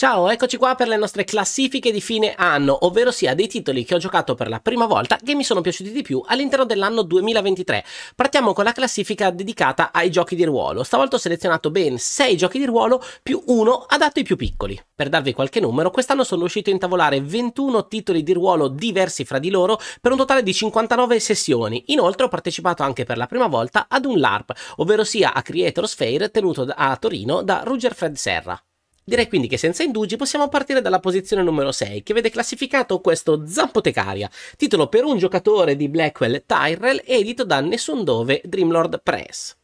Ciao, eccoci qua per le nostre classifiche di fine anno, ovvero sia dei titoli che ho giocato per la prima volta che mi sono piaciuti di più all'interno dell'anno 2023. Partiamo con la classifica dedicata ai giochi di ruolo. Stavolta ho selezionato ben 6 giochi di ruolo più uno adatto ai più piccoli. Per darvi qualche numero, quest'anno sono riuscito a intavolare 21 titoli di ruolo diversi fra di loro per un totale di 59 sessioni. Inoltre ho partecipato anche per la prima volta ad un LARP, ovvero sia a Creators Fair tenuto a Torino da Ruger Fred Serra. Direi quindi che senza indugi possiamo partire dalla posizione numero 6, che vede classificato questo Zampotecaria, titolo per un giocatore di Blackwell Tyrell edito da Nessun Dove Dreamlord Press.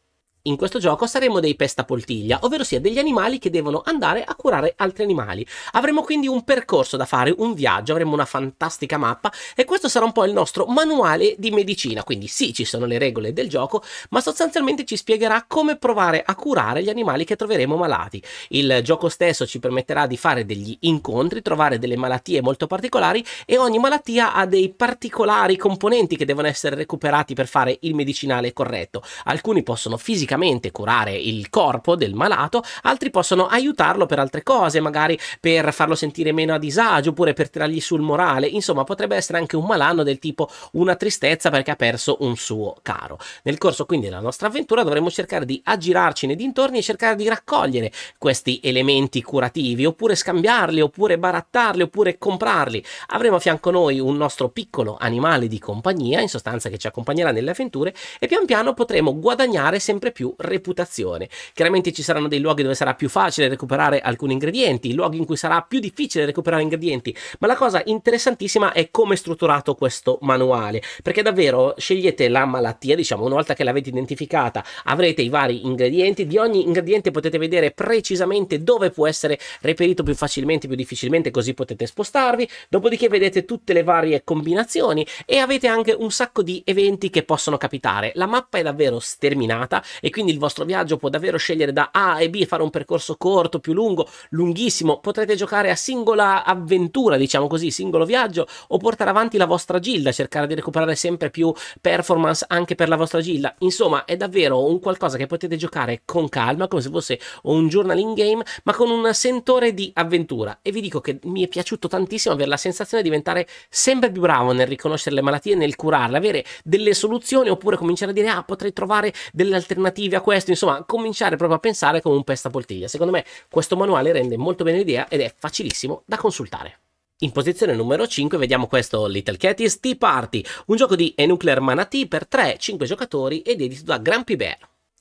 In questo gioco saremo dei pestapoltiglia, ovvero sia degli animali che devono andare a curare altri animali. Avremo quindi un percorso da fare, un viaggio, avremo una fantastica mappa e questo sarà un po' il nostro manuale di medicina. Quindi sì, ci sono le regole del gioco, ma sostanzialmente ci spiegherà come provare a curare gli animali che troveremo malati. Il gioco stesso ci permetterà di fare degli incontri, trovare delle malattie molto particolari e ogni malattia ha dei particolari componenti che devono essere recuperati per fare il medicinale corretto. Alcuni possono fisicamente mediamente curare il corpo del malato, altri possono aiutarlo per altre cose, magari per farlo sentire meno a disagio oppure per tirargli sul morale. Insomma, potrebbe essere anche un malanno del tipo una tristezza perché ha perso un suo caro. Nel corso quindi della nostra avventura dovremo cercare di aggirarci nei dintorni e cercare di raccogliere questi elementi curativi, oppure scambiarli, oppure barattarli, oppure comprarli. Avremo a fianco noi un nostro piccolo animale di compagnia, in sostanza che ci accompagnerà nelle avventure, e pian piano potremo guadagnare sempre più più reputazione. Chiaramente ci saranno dei luoghi dove sarà più facile recuperare alcuni ingredienti, luoghi in cui sarà più difficile recuperare ingredienti, ma la cosa interessantissima è come è strutturato questo manuale, perché davvero scegliete la malattia, diciamo, una volta che l'avete identificata avrete i vari ingredienti, di ogni ingrediente potete vedere precisamente dove può essere reperito più facilmente, più difficilmente, così potete spostarvi, dopodiché vedete tutte le varie combinazioni e avete anche un sacco di eventi che possono capitare. La mappa è davvero sterminata e quindi il vostro viaggio può davvero scegliere da A e B, fare un percorso corto, più lungo, lunghissimo, potrete giocare a singola avventura, diciamo così, singolo viaggio o portare avanti la vostra gilda, cercare di recuperare sempre più performance anche per la vostra gilda. Insomma, è davvero un qualcosa che potete giocare con calma, come se fosse un journal in game, ma con un sentore di avventura e vi dico che mi è piaciuto tantissimo avere la sensazione di diventare sempre più bravo nel riconoscere le malattie e nel curarle, avere delle soluzioni oppure cominciare a dire "Ah, potrei trovare delle alternative alternativi a questo, insomma, cominciare proprio a pensare come un pestaportiglia. Secondo me questo manuale rende molto bene l'idea ed è facilissimo da consultare. In posizione numero 5 vediamo questo Little Catties Tea Party, un gioco di Enuclear Manatee per 3-5 giocatori ed edito da Grumpy Bear.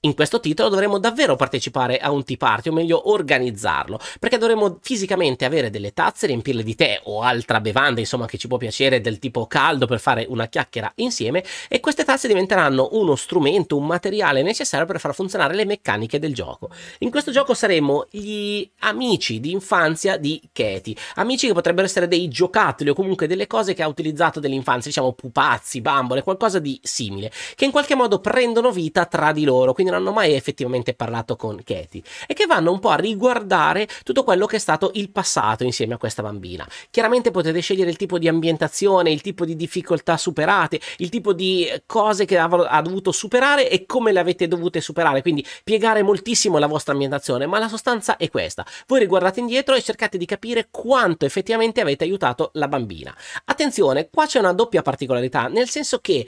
In questo titolo dovremo davvero partecipare a un tea party, o meglio organizzarlo, perché dovremo fisicamente avere delle tazze, riempirle di tè o altra bevanda, insomma, che ci può piacere del tipo caldo per fare una chiacchiera insieme e queste tazze diventeranno uno strumento, un materiale necessario per far funzionare le meccaniche del gioco. In questo gioco saremo gli amici di infanzia di Katie, amici che potrebbero essere dei giocattoli o comunque delle cose che ha utilizzato dell'infanzia, diciamo pupazzi, bambole, qualcosa di simile, che in qualche modo prendono vita tra di loro, quindi una hanno mai effettivamente parlato con Katie e che vanno un po' a riguardare tutto quello che è stato il passato insieme a questa bambina. Chiaramente potete scegliere il tipo di ambientazione, il tipo di difficoltà superate, il tipo di eh, cose che ha dovuto superare e come le avete dovute superare, quindi piegare moltissimo la vostra ambientazione, ma la sostanza è questa. Voi riguardate indietro e cercate di capire quanto effettivamente avete aiutato la bambina. Attenzione, qua c'è una doppia particolarità, nel senso che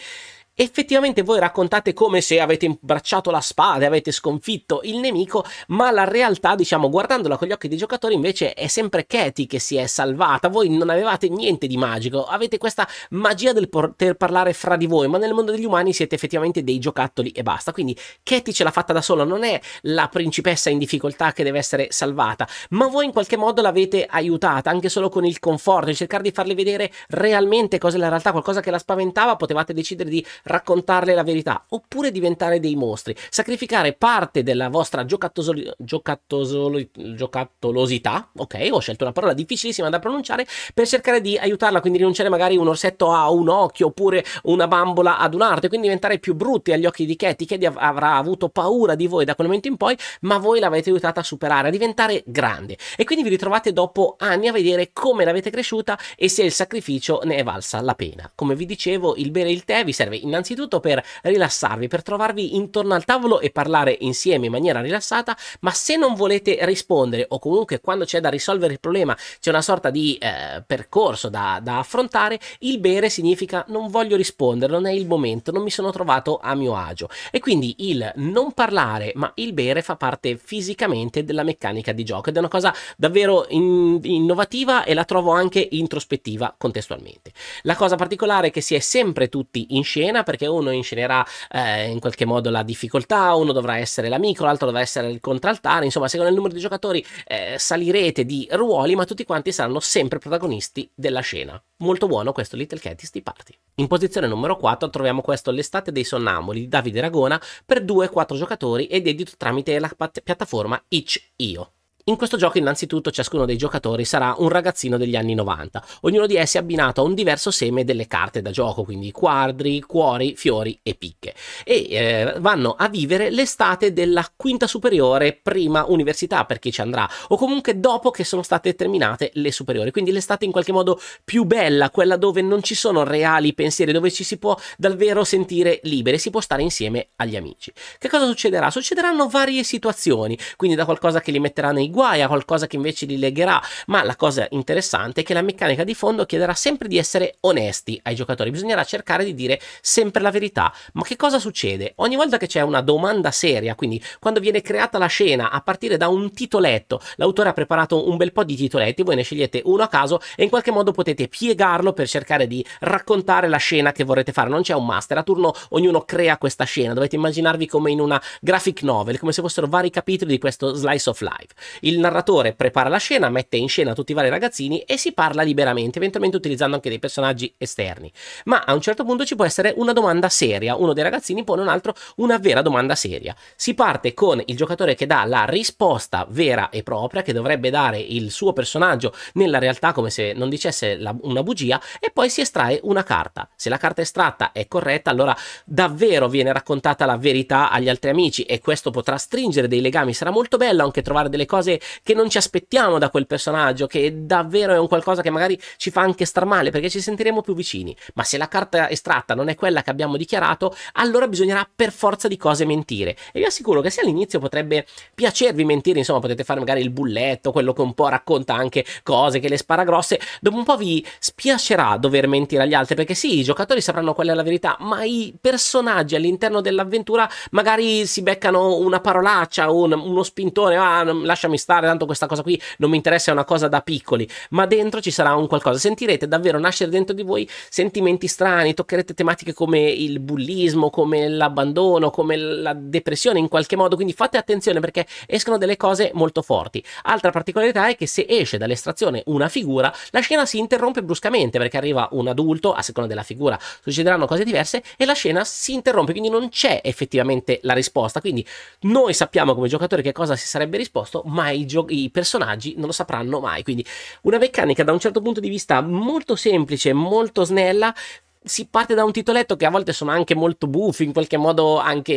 effettivamente voi raccontate come se avete imbracciato la spada, avete sconfitto il nemico, ma la realtà, diciamo, guardandola con gli occhi dei giocatori, invece è sempre Katie che si è salvata. Voi non avevate niente di magico, avete questa magia del poter parlare fra di voi, ma nel mondo degli umani siete effettivamente dei giocattoli e basta. Quindi Katie ce l'ha fatta da sola, non è la principessa in difficoltà che deve essere salvata, ma voi in qualche modo l'avete aiutata, anche solo con il conforto, cercare di farle vedere realmente cosa è la realtà, qualcosa che la spaventava, potevate decidere di raccontarle la verità, oppure diventare dei mostri, sacrificare parte della vostra giocattosoli- giocattosoli- giocattolosità, ok, ho scelto una parola difficilissima da pronunciare, per cercare di aiutarla, quindi rinunciare magari un orsetto a un occhio oppure una bambola ad un arto quindi diventare più brutti agli occhi di Katie, che av- avrà avuto paura di voi da quel momento in poi, ma voi l'avete aiutata a superare, a diventare grande. E quindi vi ritrovate dopo anni a vedere come l'avete cresciuta e se il sacrificio ne è valsa la pena. Come vi dicevo, il bere il tè vi serve innanzitutto innanzitutto per rilassarvi, per trovarvi intorno al tavolo e parlare insieme in maniera rilassata, ma se non volete rispondere o comunque quando c'è da risolvere il problema c'è una sorta di eh, percorso da, da affrontare, il bere significa non voglio rispondere, non è il momento, non mi sono trovato a mio agio. E quindi il non parlare, ma il bere fa parte fisicamente della meccanica di gioco ed è una cosa davvero in, innovativa e la trovo anche introspettiva contestualmente. La cosa particolare è che si è sempre tutti in scena perché uno inscenerà eh, in qualche modo la difficoltà, uno dovrà essere l'amico, l'altro dovrà essere il contraltare, insomma secondo il numero di giocatori eh, salirete di ruoli ma tutti quanti saranno sempre protagonisti della scena. Molto buono questo Little Cat di Party. In posizione numero 4 troviamo questo L'estate dei sonnamboli di Davide Ragona per 2-4 giocatori ed edito tramite la piattaforma Itch.io. In questo gioco innanzitutto ciascuno dei giocatori sarà un ragazzino degli anni 90, ognuno di essi è abbinato a un diverso seme delle carte da gioco, quindi quadri, cuori, fiori e picche, e eh, vanno a vivere l'estate della quinta superiore prima università per chi ci andrà, o comunque dopo che sono state terminate le superiori, quindi l'estate in qualche modo più bella, quella dove non ci sono reali pensieri, dove ci si può davvero sentire liberi, si può stare insieme agli amici. Che cosa succederà? Succederanno varie situazioni, quindi da qualcosa che li metterà nei guai, guai a qualcosa che invece li legherà, ma la cosa interessante è che la meccanica di fondo chiederà sempre di essere onesti ai giocatori, bisognerà cercare di dire sempre la verità. Ma che cosa succede? Ogni volta che c'è una domanda seria, quindi quando viene creata la scena a partire da un titoletto, l'autore ha preparato un bel po' di titoletti, voi ne scegliete uno a caso e in qualche modo potete piegarlo per cercare di raccontare la scena che vorrete fare, non c'è un master, a turno ognuno crea questa scena, dovete immaginarvi come in una graphic novel, come se fossero vari capitoli di questo slice of life. Il narratore prepara la scena, mette in scena tutti i vari ragazzini e si parla liberamente, eventualmente utilizzando anche dei personaggi esterni. Ma a un certo punto ci può essere una domanda seria, uno dei ragazzini pone un altro una vera domanda seria. Si parte con il giocatore che dà la risposta vera e propria, che dovrebbe dare il suo personaggio nella realtà come se non dicesse la, una bugia, e poi si estrae una carta. Se la carta estratta è corretta, allora davvero viene raccontata la verità agli altri amici e questo potrà stringere dei legami, sarà molto bello anche trovare delle cose che, non ci aspettiamo da quel personaggio, che davvero è un qualcosa che magari ci fa anche star male perché ci sentiremo più vicini. Ma se la carta estratta non è quella che abbiamo dichiarato, allora bisognerà per forza di cose mentire. E vi assicuro che se all'inizio potrebbe piacervi mentire, insomma, potete fare magari il bulletto, quello che un po' racconta anche cose che le spara grosse, dopo un po' vi spiacerà dover mentire agli altri perché sì, i giocatori sapranno qual è la verità, ma i personaggi all'interno dell'avventura magari si beccano una parolaccia, un, uno spintone, ah, lasciami stare, tanto questa cosa qui non mi interessa, è una cosa da piccoli, ma dentro ci sarà un qualcosa, sentirete davvero nascere dentro di voi sentimenti strani, toccherete tematiche come il bullismo, come l'abbandono, come la depressione in qualche modo, quindi fate attenzione perché escono delle cose molto forti. Altra particolarità è che se esce dall'estrazione una figura, la scena si interrompe bruscamente perché arriva un adulto, a seconda della figura succederanno cose diverse e la scena si interrompe, quindi non c'è effettivamente la risposta, quindi noi sappiamo come giocatore che cosa si sarebbe risposto, ma ma i, i, personaggi non lo sapranno mai. Quindi una meccanica da un certo punto di vista molto semplice, molto snella. Si parte da un titoletto che a volte sono anche molto buffi, in qualche modo anche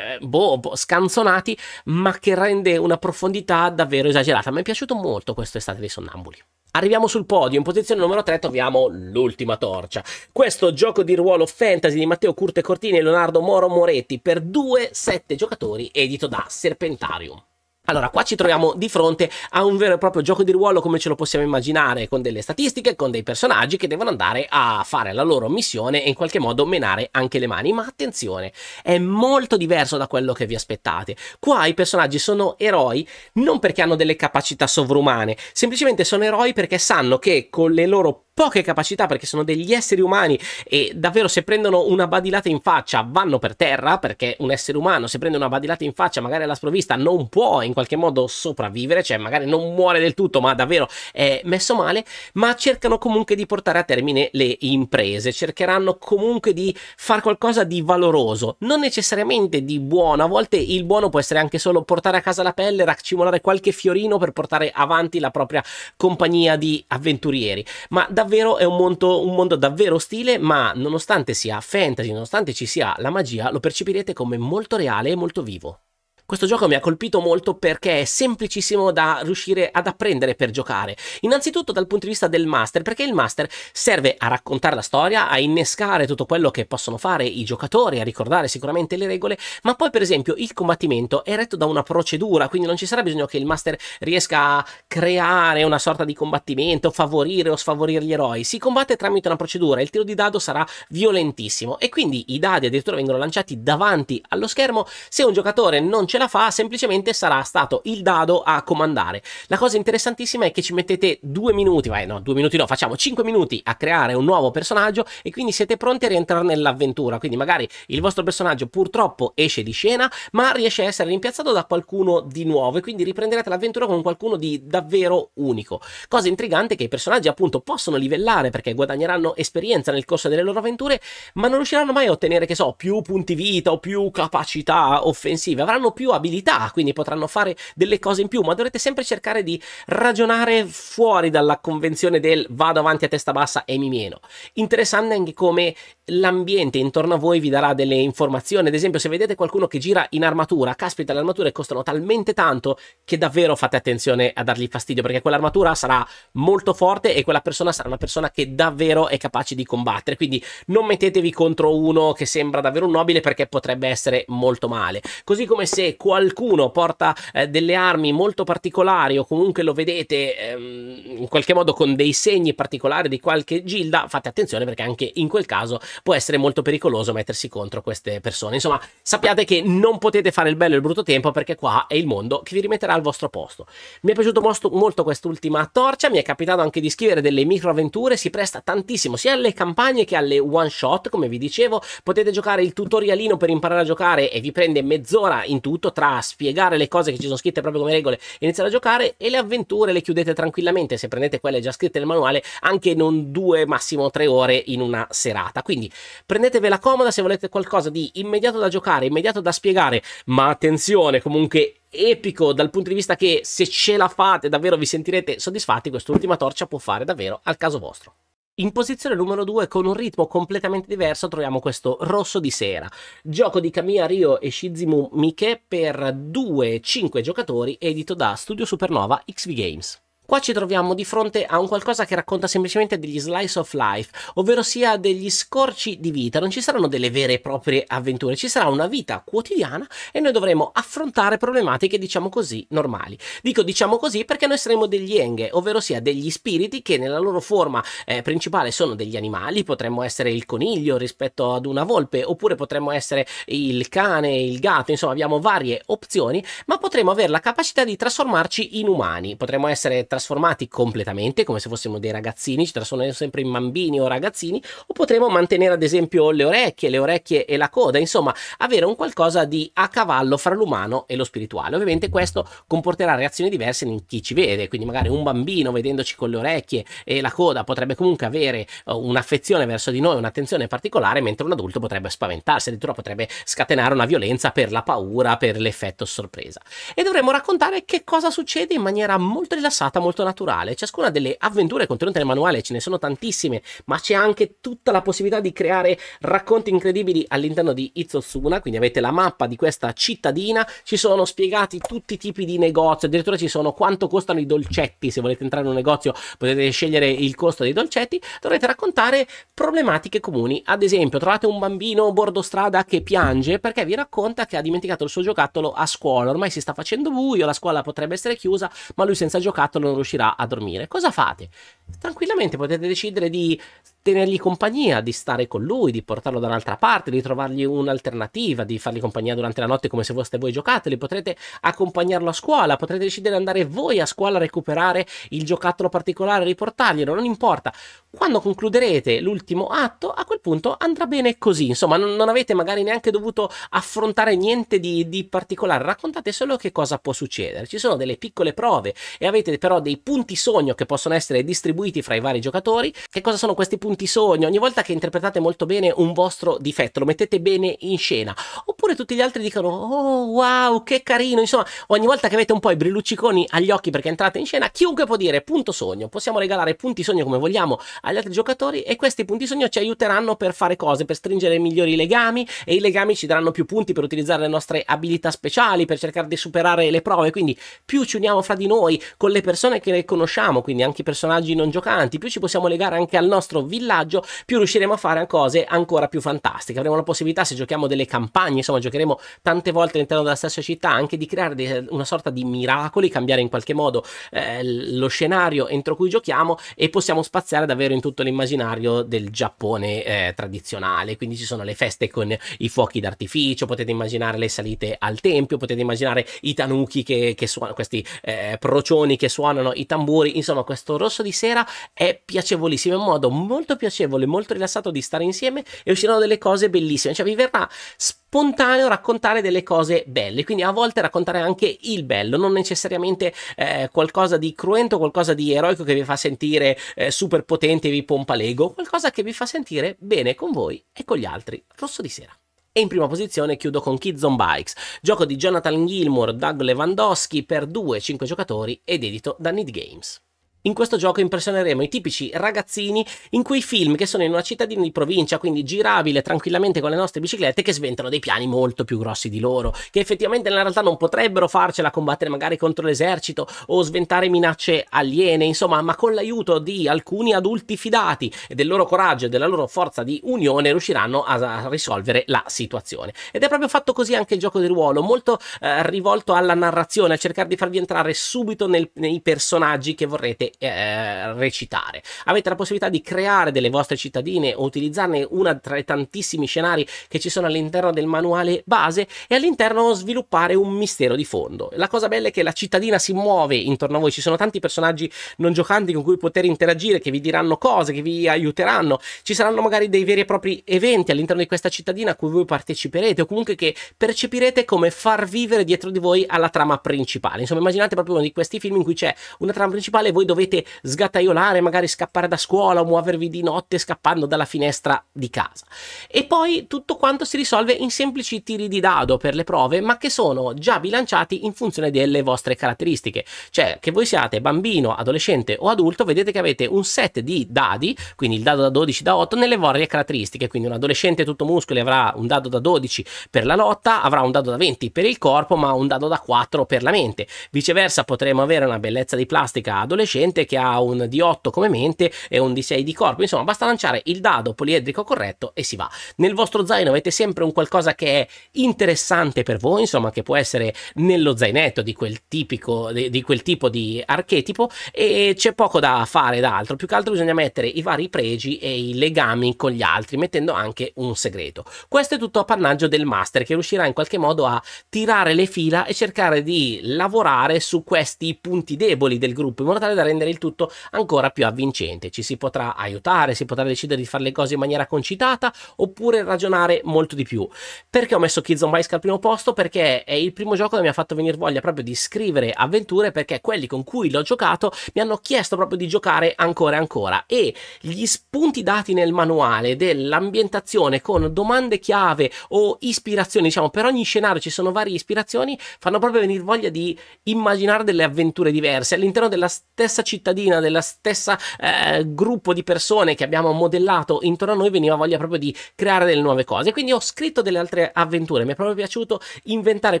eh, boh, boh, scanzonati, ma che rende una profondità davvero esagerata. Mi è piaciuto molto questo estate dei sonnambuli. Arriviamo sul podio, in posizione numero 3 troviamo l'ultima torcia. Questo gioco di ruolo fantasy di Matteo Curte Cortini e Leonardo Moro Moretti per 2-7 giocatori edito da Serpentarium. Allora, qua ci troviamo di fronte a un vero e proprio gioco di ruolo come ce lo possiamo immaginare, con delle statistiche, con dei personaggi che devono andare a fare la loro missione e in qualche modo menare anche le mani. Ma attenzione, è molto diverso da quello che vi aspettate. Qua i personaggi sono eroi non perché hanno delle capacità sovrumane, semplicemente sono eroi perché sanno che con le loro poche capacità perché sono degli esseri umani e davvero se prendono una badilata in faccia vanno per terra perché un essere umano se prende una badilata in faccia magari alla sprovvista non può in qualche modo sopravvivere, cioè magari non muore del tutto ma davvero è messo male, ma cercano comunque di portare a termine le imprese, cercheranno comunque di far qualcosa di valoroso, non necessariamente di buono, a volte il buono può essere anche solo portare a casa la pelle, raccimolare qualche fiorino per portare avanti la propria compagnia di avventurieri, ma davvero davvero è un mondo, un mondo davvero ostile, ma nonostante sia fantasy, nonostante ci sia la magia, lo percepirete come molto reale e molto vivo. Questo gioco mi ha colpito molto perché è semplicissimo da riuscire ad apprendere per giocare. Innanzitutto dal punto di vista del master, perché il master serve a raccontare la storia, a innescare tutto quello che possono fare i giocatori, a ricordare sicuramente le regole, ma poi per esempio il combattimento è retto da una procedura, quindi non ci sarà bisogno che il master riesca a creare una sorta di combattimento, favorire o sfavorire gli eroi. Si combatte tramite una procedura, il tiro di dado sarà violentissimo e quindi i dadi addirittura vengono lanciati davanti allo schermo, se un giocatore non c'è la fa, semplicemente sarà stato il dado a comandare. La cosa interessantissima è che ci mettete due minuti, vai no, due minuti no, facciamo 5 minuti a creare un nuovo personaggio e quindi siete pronti a rientrare nell'avventura. Quindi magari il vostro personaggio purtroppo esce di scena, ma riesce a essere rimpiazzato da qualcuno di nuovo e quindi riprenderete l'avventura con qualcuno di davvero unico. Cosa intrigante è che i personaggi appunto possono livellare perché guadagneranno esperienza nel corso delle loro avventure, ma non riusciranno mai a ottenere, che so, più punti vita o più capacità offensive, avranno più più abilità, quindi potranno fare delle cose in più, ma dovrete sempre cercare di ragionare fuori dalla convenzione del vado avanti a testa bassa e mi meno. Interessante anche come l'ambiente intorno a voi vi darà delle informazioni, ad esempio se vedete qualcuno che gira in armatura, caspita le armature costano talmente tanto che davvero fate attenzione a dargli fastidio perché quell'armatura sarà molto forte e quella persona sarà una persona che davvero è capace di combattere, quindi non mettetevi contro uno che sembra davvero un nobile perché potrebbe essere molto male. Così come se qualcuno porta eh, delle armi molto particolari o comunque lo vedete ehm, in qualche modo con dei segni particolari di qualche gilda, fate attenzione perché anche in quel caso può essere molto pericoloso mettersi contro queste persone. Insomma, sappiate che non potete fare il bello e il brutto tempo perché qua è il mondo che vi rimetterà al vostro posto. Mi è piaciuto molto, molto quest'ultima torcia, mi è capitato anche di scrivere delle microavventure, si presta tantissimo sia alle campagne che alle one shot, come vi dicevo, potete giocare il tutorialino per imparare a giocare e vi prende mezz'ora in tutto conflitto tra spiegare le cose che ci sono scritte proprio come regole e iniziare a giocare e le avventure le chiudete tranquillamente se prendete quelle già scritte nel manuale anche non due massimo tre ore in una serata quindi prendetevela comoda se volete qualcosa di immediato da giocare immediato da spiegare ma attenzione comunque epico dal punto di vista che se ce la fate davvero vi sentirete soddisfatti quest'ultima torcia può fare davvero al caso vostro in posizione numero 2, con un ritmo completamente diverso, troviamo questo Rosso di Sera, gioco di Kamiya Ryo e Shizimu Mike per 2-5 giocatori, edito da Studio Supernova XV Games. Qua ci troviamo di fronte a un qualcosa che racconta semplicemente degli slice of life, ovvero sia degli scorci di vita. Non ci saranno delle vere e proprie avventure, ci sarà una vita quotidiana e noi dovremo affrontare problematiche, diciamo così, normali. Dico diciamo così perché noi saremo degli enghe, ovvero sia degli spiriti che nella loro forma eh, principale sono degli animali, potremmo essere il coniglio rispetto ad una volpe, oppure potremmo essere il cane, il gatto, insomma abbiamo varie opzioni, ma potremo avere la capacità di trasformarci in umani, potremmo essere trasformati trasformati completamente, come se fossimo dei ragazzini, ci trasformeremo sempre in bambini o ragazzini, o potremo mantenere ad esempio le orecchie, le orecchie e la coda, insomma avere un qualcosa di a cavallo fra l'umano e lo spirituale. Ovviamente questo comporterà reazioni diverse in chi ci vede, quindi magari un bambino vedendoci con le orecchie e la coda potrebbe comunque avere eh, un'affezione verso di noi, un'attenzione particolare, mentre un adulto potrebbe spaventarsi, addirittura potrebbe scatenare una violenza per la paura, per l'effetto sorpresa. E dovremmo raccontare che cosa succede in maniera molto rilassata, molto molto naturale. Ciascuna delle avventure contenute nel manuale, ce ne sono tantissime, ma c'è anche tutta la possibilità di creare racconti incredibili all'interno di Itzotsuna, quindi avete la mappa di questa cittadina, ci sono spiegati tutti i tipi di negozi, addirittura ci sono quanto costano i dolcetti, se volete entrare in un negozio potete scegliere il costo dei dolcetti, dovrete raccontare problematiche comuni, ad esempio trovate un bambino bordo strada che piange perché vi racconta che ha dimenticato il suo giocattolo a scuola, ormai si sta facendo buio, la scuola potrebbe essere chiusa, ma lui senza giocattolo non riuscirà a dormire. Cosa fate? tranquillamente potete decidere di tenergli compagnia, di stare con lui, di portarlo da un'altra parte, di trovargli un'alternativa, di fargli compagnia durante la notte come se foste voi giocateli, potrete accompagnarlo a scuola, potrete decidere di andare voi a scuola a recuperare il giocattolo particolare, riportarglielo, non importa. Quando concluderete l'ultimo atto, a quel punto andrà bene così, insomma non, non avete magari neanche dovuto affrontare niente di, di particolare, raccontate solo che cosa può succedere. Ci sono delle piccole prove e avete però dei punti sogno che possono essere distribuiti distribuiti fra i vari giocatori. Che cosa sono questi punti sogno? Ogni volta che interpretate molto bene un vostro difetto, lo mettete bene in scena. Oppure tutti gli altri dicono, oh wow, che carino. Insomma, ogni volta che avete un po' i brillucciconi agli occhi perché entrate in scena, chiunque può dire punto sogno. Possiamo regalare punti sogno come vogliamo agli altri giocatori e questi punti sogno ci aiuteranno per fare cose, per stringere migliori legami e i legami ci daranno più punti per utilizzare le nostre abilità speciali, per cercare di superare le prove. Quindi più ci uniamo fra di noi, con le persone che conosciamo, quindi anche i personaggi non non giocanti, più ci possiamo legare anche al nostro villaggio, più riusciremo a fare cose ancora più fantastiche. Avremo la possibilità, se giochiamo delle campagne, insomma, giocheremo tante volte all'interno della stessa città, anche di creare dei, una sorta di miracoli, cambiare in qualche modo eh, lo scenario entro cui giochiamo e possiamo spaziare davvero in tutto l'immaginario del Giappone eh, tradizionale. Quindi ci sono le feste con i fuochi d'artificio, potete immaginare le salite al tempio, potete immaginare i tanuki che, che suonano, questi eh, procioni che suonano i tamburi, insomma, questo rosso di sera sera è piacevolissimo, è un modo molto piacevole, molto rilassato di stare insieme e usciranno delle cose bellissime, cioè vi verrà spontaneo raccontare delle cose belle, quindi a volte raccontare anche il bello, non necessariamente eh, qualcosa di cruento, qualcosa di eroico che vi fa sentire eh, super potente e vi pompa l'ego, qualcosa che vi fa sentire bene con voi e con gli altri. Rosso di sera. E in prima posizione chiudo con Kids on Bikes, gioco di Jonathan Gilmour, Doug Lewandowski per 2-5 giocatori ed edito da Need Games. In questo gioco impressioneremo i tipici ragazzini in quei film che sono in una cittadina di provincia, quindi girabile tranquillamente con le nostre biciclette, che sventano dei piani molto più grossi di loro, che effettivamente nella realtà non potrebbero farcela combattere magari contro l'esercito o sventare minacce aliene, insomma, ma con l'aiuto di alcuni adulti fidati e del loro coraggio e della loro forza di unione riusciranno a risolvere la situazione. Ed è proprio fatto così anche il gioco di ruolo, molto eh, rivolto alla narrazione, a cercare di farvi entrare subito nel, nei personaggi che vorrete eh, recitare. Avete la possibilità di creare delle vostre cittadine o utilizzarne una tra i tantissimi scenari che ci sono all'interno del manuale base e all'interno sviluppare un mistero di fondo. La cosa bella è che la cittadina si muove intorno a voi, ci sono tanti personaggi non giocanti con cui poter interagire, che vi diranno cose, che vi aiuteranno, ci saranno magari dei veri e propri eventi all'interno di questa cittadina a cui voi parteciperete o comunque che percepirete come far vivere dietro di voi alla trama principale. Insomma, immaginate proprio uno di questi film in cui c'è una trama principale e voi dovete dovete sgattaiolare, magari scappare da scuola o muovervi di notte scappando dalla finestra di casa. E poi tutto quanto si risolve in semplici tiri di dado per le prove, ma che sono già bilanciati in funzione delle vostre caratteristiche. Cioè, che voi siate bambino, adolescente o adulto, vedete che avete un set di dadi, quindi il dado da 12 da 8, nelle varie caratteristiche. Quindi un adolescente tutto muscoli avrà un dado da 12 per la lotta, avrà un dado da 20 per il corpo, ma un dado da 4 per la mente. Viceversa potremo avere una bellezza di plastica adolescente gente che ha un D8 come mente e un D6 di corpo, insomma basta lanciare il dado poliedrico corretto e si va. Nel vostro zaino avete sempre un qualcosa che è interessante per voi, insomma che può essere nello zainetto di quel, tipico, di, di quel tipo di archetipo e c'è poco da fare d'altro, più che altro bisogna mettere i vari pregi e i legami con gli altri, mettendo anche un segreto. Questo è tutto appannaggio del master che riuscirà in qualche modo a tirare le fila e cercare di lavorare su questi punti deboli del gruppo in modo tale da rendere rendere il tutto ancora più avvincente. Ci si potrà aiutare, si potrà decidere di fare le cose in maniera concitata oppure ragionare molto di più. Perché ho messo Kids on Bikes al primo posto? Perché è il primo gioco che mi ha fatto venire voglia proprio di scrivere avventure perché quelli con cui l'ho giocato mi hanno chiesto proprio di giocare ancora e ancora e gli spunti dati nel manuale dell'ambientazione con domande chiave o ispirazioni, diciamo per ogni scenario ci sono varie ispirazioni, fanno proprio venire voglia di immaginare delle avventure diverse all'interno della stessa cittadina, della stessa eh, gruppo di persone che abbiamo modellato intorno a noi veniva voglia proprio di creare delle nuove cose. Quindi ho scritto delle altre avventure, mi è proprio piaciuto inventare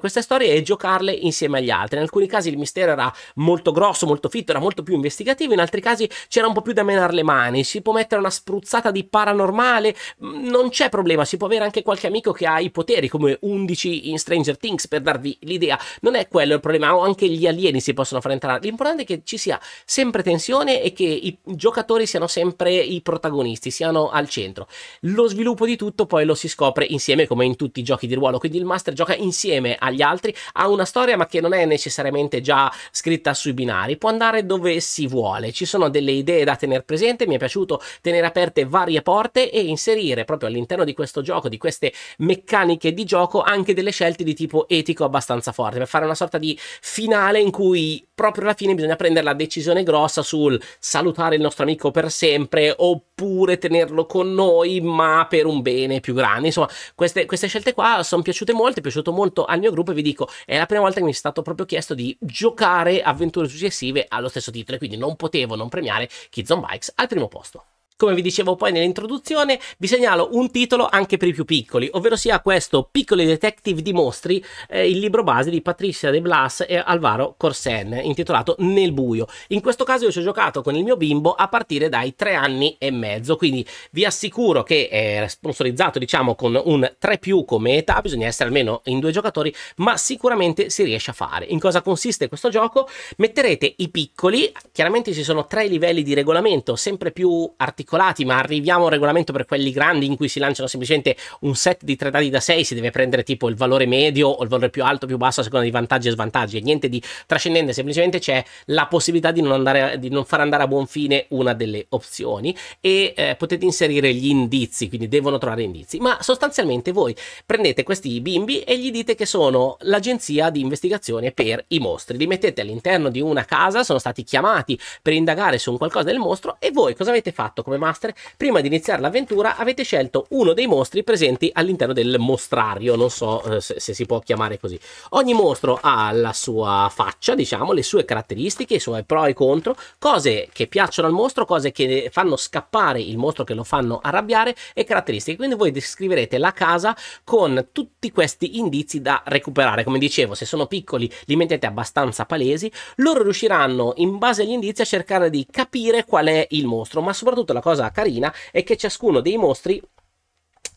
queste storie e giocarle insieme agli altri. In alcuni casi il mistero era molto grosso, molto fitto, era molto più investigativo, in altri casi c'era un po' più da menare le mani, si può mettere una spruzzata di paranormale, mm, non c'è problema, si può avere anche qualche amico che ha i poteri come 11 in Stranger Things per darvi l'idea, non è quello il problema, o anche gli alieni si possono far entrare, l'importante è che ci sia sempre tensione e che i giocatori siano sempre i protagonisti, siano al centro. Lo sviluppo di tutto poi lo si scopre insieme come in tutti i giochi di ruolo, quindi il master gioca insieme agli altri, ha una storia ma che non è necessariamente già scritta sui binari, può andare dove si vuole, ci sono delle idee da tenere presente, mi è piaciuto tenere aperte varie porte e inserire proprio all'interno di questo gioco, di queste meccaniche di gioco, anche delle scelte di tipo etico abbastanza forte, per fare una sorta di finale in cui proprio alla fine bisogna prendere la decisione grossa sul salutare il nostro amico per sempre oppure tenerlo con noi ma per un bene più grande. Insomma, queste, queste scelte qua sono piaciute molto, è piaciuto molto al mio gruppo e vi dico, è la prima volta che mi è stato proprio chiesto di giocare avventure successive allo stesso titolo e quindi non potevo non premiare Kids on Bikes al primo posto. Come vi dicevo poi nell'introduzione, vi segnalo un titolo anche per i più piccoli, ovvero sia questo Piccoli Detective di Mostri, eh, il libro base di Patricia De Blas e Alvaro Corsen, intitolato Nel buio. In questo caso io ci ho giocato con il mio bimbo a partire dai tre anni e mezzo, quindi vi assicuro che è sponsorizzato diciamo con un 3 più come età, bisogna essere almeno in due giocatori, ma sicuramente si riesce a fare. In cosa consiste questo gioco? Metterete i piccoli, chiaramente ci sono tre livelli di regolamento, sempre più articolati piccolati, ma arriviamo a un regolamento per quelli grandi in cui si lanciano semplicemente un set di tre dadi da 6, si deve prendere tipo il valore medio o il valore più alto, o più basso a seconda di vantaggi e svantaggi, e niente di trascendente, semplicemente c'è la possibilità di non, andare, di non far andare a buon fine una delle opzioni e eh, potete inserire gli indizi, quindi devono trovare indizi, ma sostanzialmente voi prendete questi bimbi e gli dite che sono l'agenzia di investigazione per i mostri, li mettete all'interno di una casa, sono stati chiamati per indagare su un qualcosa del mostro e voi cosa avete fatto come master, prima di iniziare l'avventura avete scelto uno dei mostri presenti all'interno del mostrario, non so eh, se, se si può chiamare così. Ogni mostro ha la sua faccia, diciamo, le sue caratteristiche, i suoi pro e contro, cose che piacciono al mostro, cose che fanno scappare il mostro, che lo fanno arrabbiare e caratteristiche. Quindi voi descriverete la casa con tutti questi indizi da recuperare. Come dicevo, se sono piccoli li mettete abbastanza palesi, loro riusciranno in base agli indizi a cercare di capire qual è il mostro, ma soprattutto la cosa cosa carina è che ciascuno dei mostri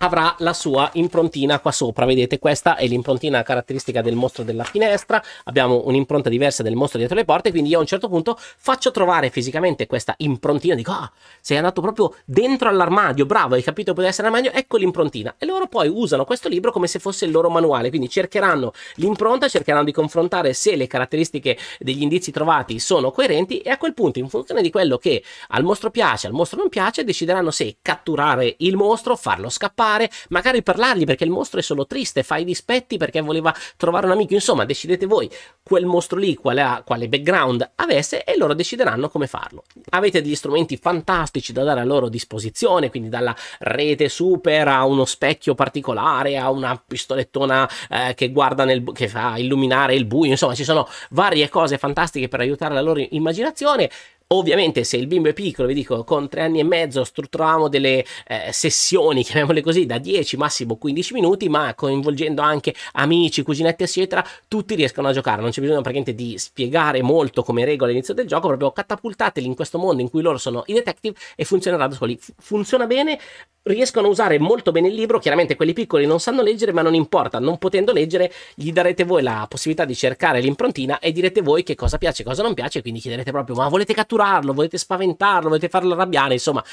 avrà la sua improntina qua sopra. Vedete, questa è l'improntina caratteristica del mostro della finestra. Abbiamo un'impronta diversa del mostro dietro le porte. Quindi io a un certo punto faccio trovare fisicamente questa improntina. Dico, ah, sei andato proprio dentro all'armadio. Bravo, hai capito che poteva essere l'armadio. Ecco l'improntina. E loro poi usano questo libro come se fosse il loro manuale. Quindi cercheranno l'impronta, cercheranno di confrontare se le caratteristiche degli indizi trovati sono coerenti. E a quel punto, in funzione di quello che al mostro piace, al mostro non piace, decideranno se catturare il mostro, farlo scappare fare, magari parlargli perché il mostro è solo triste, fa i dispetti perché voleva trovare un amico, insomma decidete voi quel mostro lì quale, quale background avesse e loro decideranno come farlo. Avete degli strumenti fantastici da dare a loro disposizione, quindi dalla rete super a uno specchio particolare, a una pistolettona eh, che guarda nel che fa illuminare il buio, insomma ci sono varie cose fantastiche per aiutare la loro immaginazione. Ovviamente se il bimbo è piccolo, vi dico, con tre anni e mezzo strutturavamo delle eh, sessioni, chiamiamole così, da 10 massimo 15 minuti, ma coinvolgendo anche amici, cuginetti, eccetera, tutti riescono a giocare. Non c'è bisogno praticamente di spiegare molto come regola all'inizio del gioco, proprio catapultateli in questo mondo in cui loro sono i detective e funzionerà da soli. Funziona bene, riescono a usare molto bene il libro, chiaramente quelli piccoli non sanno leggere, ma non importa, non potendo leggere gli darete voi la possibilità di cercare l'improntina e direte voi che cosa piace cosa non piace, quindi chiederete proprio ma volete catturare catturarlo, volete spaventarlo, volete farlo arrabbiare, insomma,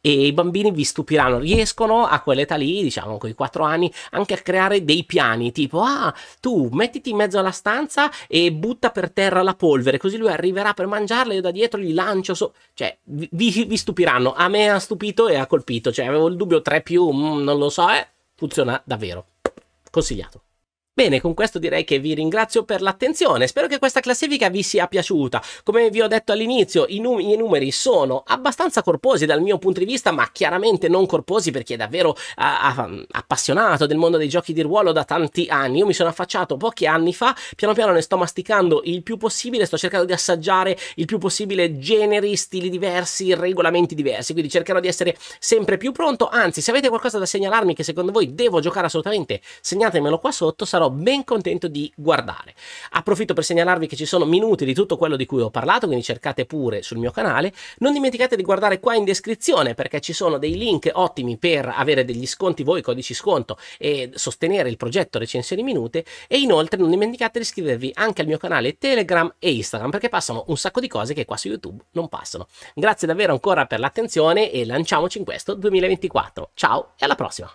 e i bambini vi stupiranno, riescono a quell'età lì, diciamo con i 4 anni, anche a creare dei piani, tipo ah, tu mettiti in mezzo alla stanza e butta per terra la polvere, così lui arriverà per mangiarla io da dietro gli lancio, so cioè vi, vi, stupiranno, a me ha stupito e ha colpito, cioè avevo il dubbio 3 più, mm, non lo so, eh, funziona davvero, consigliato. Bene, con questo direi che vi ringrazio per l'attenzione, spero che questa classifica vi sia piaciuta. Come vi ho detto all'inizio, i, num i, numeri sono abbastanza corposi dal mio punto di vista, ma chiaramente non corposi per chi è davvero appassionato del mondo dei giochi di ruolo da tanti anni. Io mi sono affacciato pochi anni fa, piano piano ne sto masticando il più possibile, sto cercando di assaggiare il più possibile generi, stili diversi, regolamenti diversi, quindi cercherò di essere sempre più pronto. Anzi, se avete qualcosa da segnalarmi che secondo voi devo giocare assolutamente, segnatemelo qua sotto, sarò ben contento di guardare. Approfitto per segnalarvi che ci sono minuti di tutto quello di cui ho parlato, quindi cercate pure sul mio canale. Non dimenticate di guardare qua in descrizione perché ci sono dei link ottimi per avere degli sconti voi, codici sconto e sostenere il progetto Recensioni Minute e inoltre non dimenticate di iscrivervi anche al mio canale Telegram e Instagram perché passano un sacco di cose che qua su YouTube non passano. Grazie davvero ancora per l'attenzione e lanciamoci in questo 2024. Ciao e alla prossima!